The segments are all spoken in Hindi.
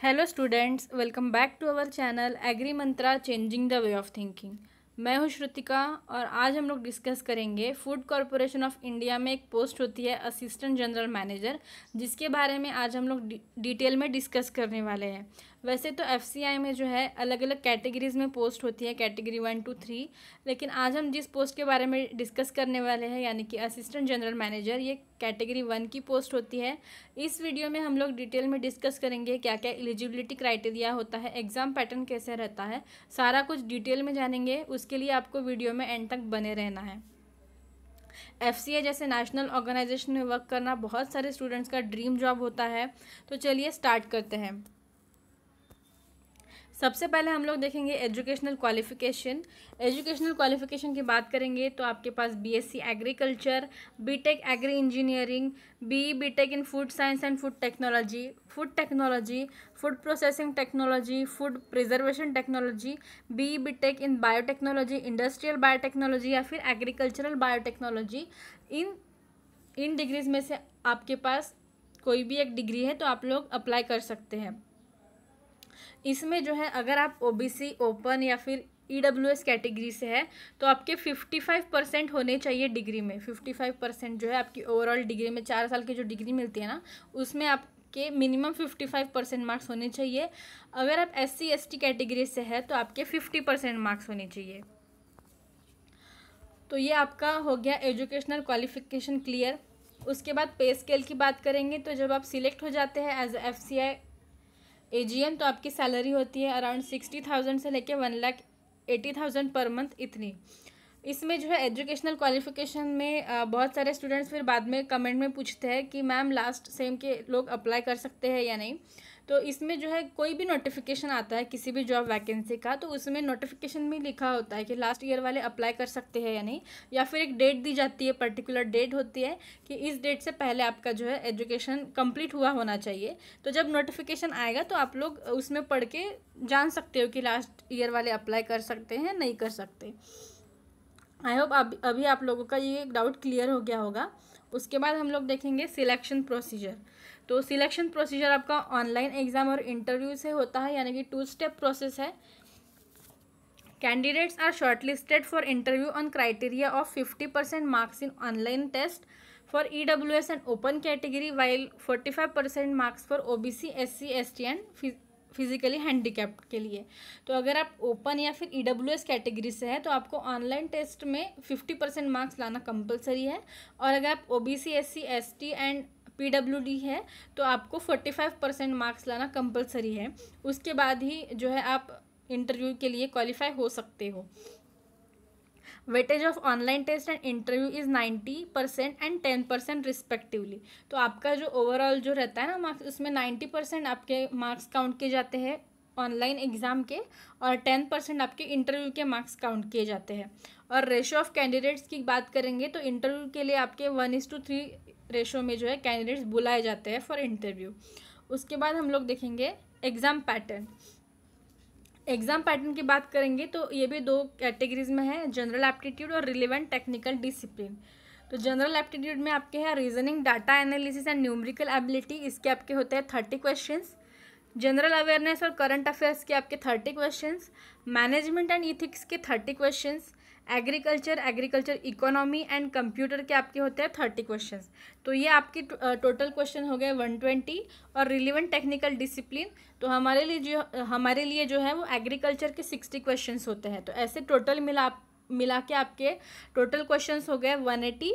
Hello students, welcome back to our channel Agri Mantra Changing the Way of Thinking. मैं हूँ श्रुतिका और आज हम लोग डिस्कस करेंगे फूड कॉरपोरेशन ऑफ इंडिया में एक पोस्ट होती है असिस्टेंट जनरल मैनेजर जिसके बारे में आज हम लोग डिटेल में डिस्कस करने वाले हैं वैसे तो एफ में जो है अलग अलग कैटेगरीज़ में पोस्ट होती है कैटेगरी वन टू थ्री लेकिन आज हम जिस पोस्ट के बारे में डिस्कस करने वाले हैं यानी कि असिस्टेंट जनरल मैनेजर ये कैटेगरी वन की पोस्ट होती है इस वीडियो में हम लोग डिटेल में डिस्कस करेंगे क्या क्या एलिजिबिलिटी क्राइटेरिया होता है एग्ज़ाम पैटर्न कैसे रहता है सारा कुछ डिटेल में जानेंगे उस इसके लिए आपको वीडियो में एंड तक बने रहना है एफ जैसे नेशनल ऑर्गेनाइजेशन में वर्क करना बहुत सारे स्टूडेंट्स का ड्रीम जॉब होता है तो चलिए स्टार्ट करते हैं सबसे पहले हम लोग देखेंगे एजुकेशनल क्वालिफिकेशन एजुकेशनल क्वालिफिकेशन की बात करेंगे तो आपके पास BSc agriculture BTech agri engineering B BTech in food science and food technology food technology food processing technology food preservation technology B BTech in biotechnology industrial biotechnology या फिर एग्रीकल्चरल बायोटेक्नोलॉजी इन इन डिग्रीज में से आपके पास कोई भी एक डिग्री है तो आप लोग अप्लाई कर सकते हैं इसमें जो है अगर आप ओ ओपन या फिर ई डब्ल्यू एस कैटेगरी से है तो आपके फिफ्टी फाइव परसेंट होने चाहिए डिग्री में फिफ्टी फाइव परसेंट जो है आपकी ओवरऑल डिग्री में चार साल की जो डिग्री मिलती है ना उसमें आपके मिनिमम 55 परसेंट मार्क्स होने चाहिए अगर आप S C S T category से है तो आपके 50 परसेंट मार्क्स होने चाहिए तो ये आपका हो गया एजुकेशनल क्वालिफिकेशन क्लियर उसके बाद पे स्केल की बात करेंगे तो जब आप सिलेक्ट हो जाते हैं एज एफ सी आई ए तो आपकी सैलरी होती है अराउंड सिक्सटी थाउजेंड से लेके one lakh eighty thousand per month इतनी इसमें जो है एजुकेशनल क्वालिफिकेशन में बहुत सारे स्टूडेंट्स फिर बाद में कमेंट में पूछते हैं कि मैम लास्ट सेम के लोग अप्लाई कर सकते हैं या नहीं तो इसमें जो है कोई भी नोटिफिकेशन आता है किसी भी जॉब वैकेंसी का तो उसमें नोटिफिकेशन में लिखा होता है कि लास्ट ईयर वाले अप्लाई कर सकते हैं या नहीं या फिर एक डेट दी जाती है पर्टिकुलर डेट होती है कि इस डेट से पहले आपका जो है एजुकेशन कम्प्लीट हुआ होना चाहिए तो जब नोटिफिकेशन आएगा तो आप लोग उसमें पढ़ के जान सकते हो कि लास्ट ईयर वाले अप्लाई कर सकते हैं नहीं कर सकते आई होप अभी आप लोगों का ये डाउट क्लियर हो गया होगा उसके बाद हम लोग देखेंगे सिलेक्शन प्रोसीजर तो सिलेक्शन प्रोसीजर आपका ऑनलाइन एग्ज़ाम और इंटरव्यू से होता है यानी कि टू स्टेप प्रोसेस है candidates are shortlisted for interview on criteria of fifty percent marks in online test for EWS e and open category while 45% marks for OBC, SC, ST and physically handicapped के लिए तो अगर आप ओपन या फिर ई डब्ल्यू एस कैटेगरी से है तो आपको ऑनलाइन टेस्ट में फिफ्टी परसेंट मार्क्स लाना कंपलसरी है और अगर आप O B C S C S T and P W D है तो आपको फोर्टी फाइव परसेंट मार्क्स लाना कंपलसरी है उसके बाद ही जो है आप इंटरव्यू के लिए क्वालिफाई हो सकते हो weightage of online test and interview is ninety percent and ten percent respectively तो आपका जो ओवरऑल जो रहता है ना मार्क्स उसमें नाइन्टी परसेंट आपके मार्क्स काउंट किए जाते हैं ऑनलाइन एग्ज़ाम के और टेन परसेंट आपके इंटरव्यू के मार्क्स काउंट किए जाते हैं और रेशो ऑफ कैंडिडेट्स की बात करेंगे तो इंटरव्यू के लिए आपके one is to three ratio में जो है कैंडिडेट्स बुलाए जाते हैं फॉर इंटरव्यू उसके बाद हम लोग देखेंगे एग्ज़ाम पैटर्न एग्ज़ाम पैटर्न की बात करेंगे तो ये भी दो कैटेगरीज में है जनरल एप्टीट्यूड और रिलेवेंट टेक्निकल डिसिप्लिन तो जनरल एप्टीट्यूड में आपके हैं reasoning data analysis and numerical ability इसके आपके होते हैं थर्टी क्वेश्चन जनरल अवेयरनेस और करंट अफेयर्स के आपके thirty question management and ethics के thirty question agriculture agriculture economy and computer के आपके होते हैं थर्टी क्वेश्चन तो ये आपके टोटल क्वेश्चन हो गए वन ट्वेंटी और रिलीवेंट टेक्निकल डिसिप्लिन तो हमारे लिए जो हमारे लिए जो है वो एग्रीकल्चर के सिक्सटी क्वेश्चन होते हैं तो ऐसे टोटल मिला मिला के आपके टोटल क्वेश्चन हो गए वन एटी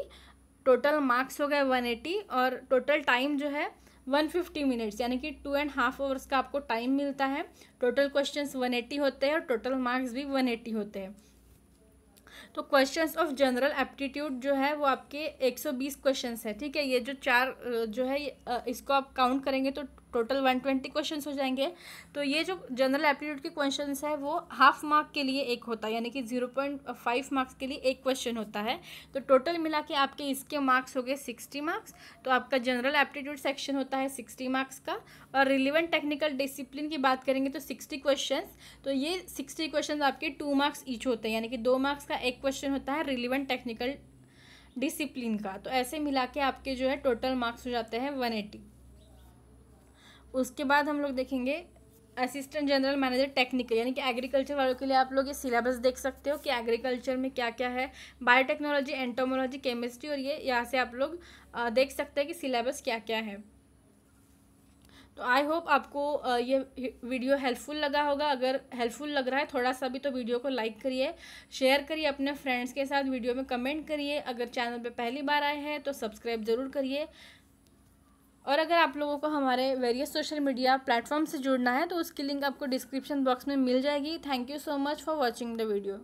टोटल मार्क्स हो गए वन एटी और टोटल टाइम जो है वन फिफ्टी मिनट्स यानी कि टू एंड हाफ आवर्स का आपको टाइम मिलता है टोटल क्वेश्चंस वन एटी होते हैं और टोटल मार्क्स भी वन एटी होते हैं तो क्वेश्चन ऑफ जनरल एप्टीट्यूड जो है वो आपके 120 क्वेश्चन है ठीक है ये जो चार जो है इसको आप काउंट करेंगे तो टोटल वन ट्वेंटी क्वेश्चन हो जाएंगे तो ये जो जनरल एप्टीट्यूड के क्वेश्चन है वो हाफ मार्क के लिए एक होता है यानी कि जीरो पॉइंट फाइव मार्क्स के लिए एक क्वेश्चन होता है तो टोटल मिला के आपके इसके मार्क्स हो गए सिक्सटी मार्क्स तो आपका जनरल एप्टीट्यूड सेक्शन होता है सिक्सटी मार्क्स का और रिलीवेंट टेक्निकल डिसिप्लिन की बात करेंगे तो सिक्सटी क्वेश्चन तो ये सिक्सटी क्वेश्चन आपके टू मार्क्स ईच होते हैं यानी कि दो मार्क्स का एक क्वेश्चन होता है रिलीवेंट टेक्निकल डिसिप्लिन का तो ऐसे मिला के आपके जो है टोटल मार्क्स हो जाते हैं वन एटी उसके बाद हम लोग देखेंगे असिस्टेंट जनरल मैनेजर टेक्निकल यानी कि एग्रीकल्चर वालों के लिए आप लोग ये सिलेबस देख सकते हो कि एग्रीकल्चर में क्या क्या है बायोटेक्नोलॉजी एंटोमोलॉजी केमिस्ट्री और ये यहाँ से आप लोग देख सकते हैं कि सिलेबस क्या क्या है तो आई होप आपको ये वीडियो हेल्पफुल लगा होगा अगर हेल्पफुल लग रहा है थोड़ा सा भी तो वीडियो को लाइक करिए शेयर करिए अपने फ्रेंड्स के साथ वीडियो में कमेंट करिए अगर चैनल पे पहली बार आए हैं तो सब्सक्राइब ज़रूर करिए और अगर आप लोगों को हमारे वेरियस सोशल मीडिया प्लेटफॉर्म से जुड़ना है तो उसकी लिंक आपको डिस्क्रिप्शन बॉक्स में मिल जाएगी thank you so much for watching the video